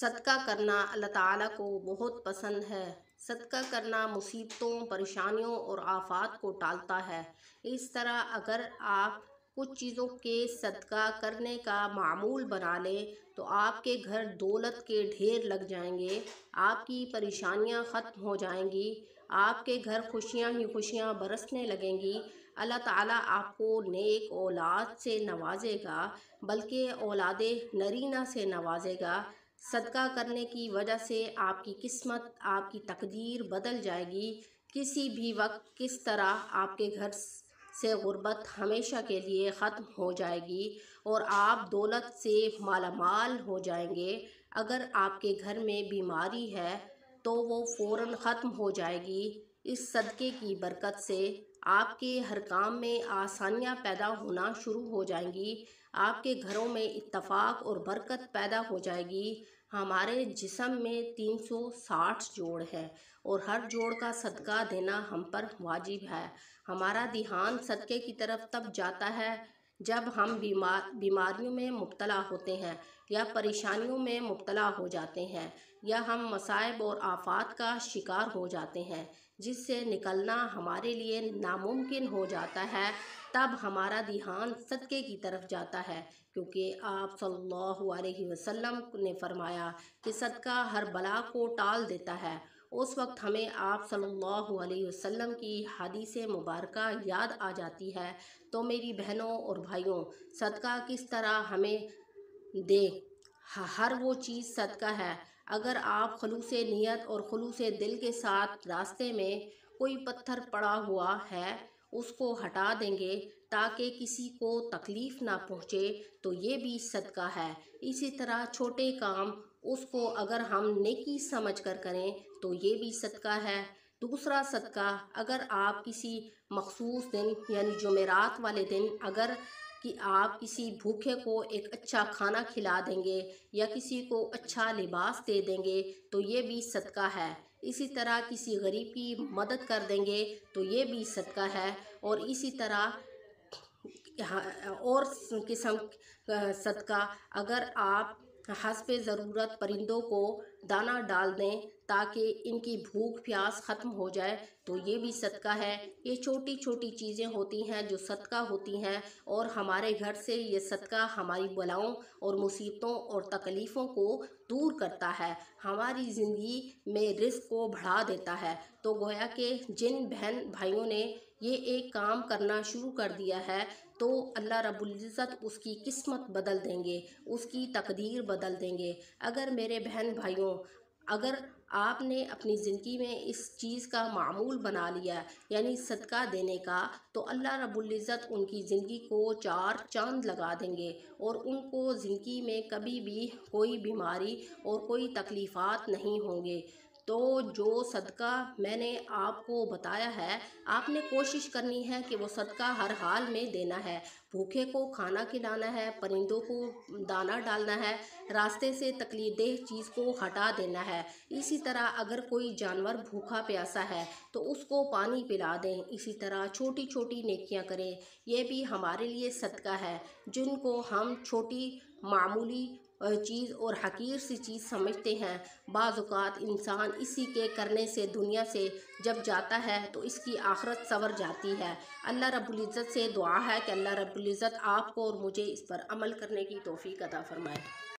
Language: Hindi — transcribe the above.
सदका करना अल्लाह ताला को बहुत पसंद है सदका करना मुसीबतों परेशानियों और आफात को टालता है इस तरह अगर आप कुछ चीज़ों के सदका करने का मामूल बना लें तो आपके घर दौलत के ढेर लग जाएंगे आपकी परेशानियां ख़त्म हो जाएंगी आपके घर खुशियां ही खुशियां बरसने लगेंगी अल्लाह ताला आपको नेक औलाद से नवाजेगा बल्कि औलाद नरीना से नवाजेगा सदका करने की वजह से आपकी किस्मत आपकी तकदीर बदल जाएगी किसी भी वक्त किस तरह आपके घर से गुर्बत हमेशा के लिए ख़त्म हो जाएगी और आप दौलत से मालामाल हो जाएंगे अगर आपके घर में बीमारी है तो वो फ़ौर ख़त्म हो जाएगी इस सदक़े की बरकत से आपके हर काम में आसानियां पैदा होना शुरू हो जाएंगी आपके घरों में इत्तफाक और बरकत पैदा हो जाएगी हमारे जिसम में 360 जोड़ है और हर जोड़ का सदका देना हम पर वाजिब है हमारा ध्यान सदक़े की तरफ तब जाता है जब हम बीमार बीमारियों में मुबतला होते हैं या परेशानियों में मुबतला हो जाते हैं या हम मसाइब और आफात का शिकार हो जाते हैं जिससे निकलना हमारे लिए नामुमकिन हो जाता है तब हमारा ध्यान सदक़े की तरफ जाता है क्योंकि आप सल्लल्लाहु अलैहि वसल्लम ने फरमाया कि सदका हर बला को टाल देता है उस वक्त हमें आप सल्लल्लाहु अलैहि वसल्लम की हदीस मुबारक याद आ जाती है तो मेरी बहनों और भाइयों सदका किस तरह हमें दे हर वो चीज़ सदका है अगर आप खलूस नीयत और खलूस दिल के साथ रास्ते में कोई पत्थर पड़ा हुआ है उसको हटा देंगे ताकि किसी को तकलीफ़ ना पहुँचे तो ये भी सदका है इसी तरह छोटे काम उसको अगर हम नेकी समझ कर करें तो ये भी सदका है दूसरा सदका अगर आप किसी मखसूस दिन यानी जमेरात वाले दिन अगर कि आप किसी भूखे को एक अच्छा खाना खिला देंगे या किसी को अच्छा लिबास दे देंगे तो ये भी सदका है इसी तरह किसी गरीब की मदद कर देंगे तो ये भी सदका है और इसी तरह और किस्म सदका अगर आप हसब ज़रूरत परिंदों को दाना डाल दें ताकि इनकी भूख प्यास ख़त्म हो जाए तो ये भी सदका है ये छोटी छोटी चीज़ें होती हैं जो सदका होती हैं और हमारे घर से ये सदका हमारी बलाओं और मुसीबतों और तकलीफ़ों को दूर करता है हमारी ज़िंदगी में रिस्क को बढ़ा देता है तो गोया के जिन बहन भाइयों ने ये एक काम करना शुरू कर दिया है तो अल्लाह रबुल्ज़त उसकी किस्मत बदल देंगे उसकी तकदीर बदल देंगे अगर मेरे बहन भाइयों अगर आपने अपनी ज़िंदगी में इस चीज़ का मामूल बना लिया यानी सदका देने का तो अल्लाह रबुल्ज़त उनकी ज़िंदगी को चार चांद लगा देंगे और उनको ज़िंदगी में कभी भी कोई बीमारी और कोई तकलीफ़ात नहीं होंगे तो जो सदका मैंने आपको बताया है आपने कोशिश करनी है कि वो सदका हर हाल में देना है भूखे को खाना खिलाना है परिंदों को दाना डालना है रास्ते से तकलीफदेह चीज़ को हटा देना है इसी तरह अगर कोई जानवर भूखा प्यासा है तो उसको पानी पिला दें इसी तरह छोटी छोटी नेकियां करें यह भी हमारे लिए सदका है जिनको हम छोटी मामूली चीज़ और हकीर सी चीज़ समझते हैं बाज़ात इंसान इसी के करने से दुनिया से जब जाता है तो इसकी आखरत सवर जाती है अल्लाह रबुल्ज़त से दुआ है कि अल्लाह रबुल्ज़त आपको और मुझे इस पर अमल करने की तोफ़ी अदा फ़रमाए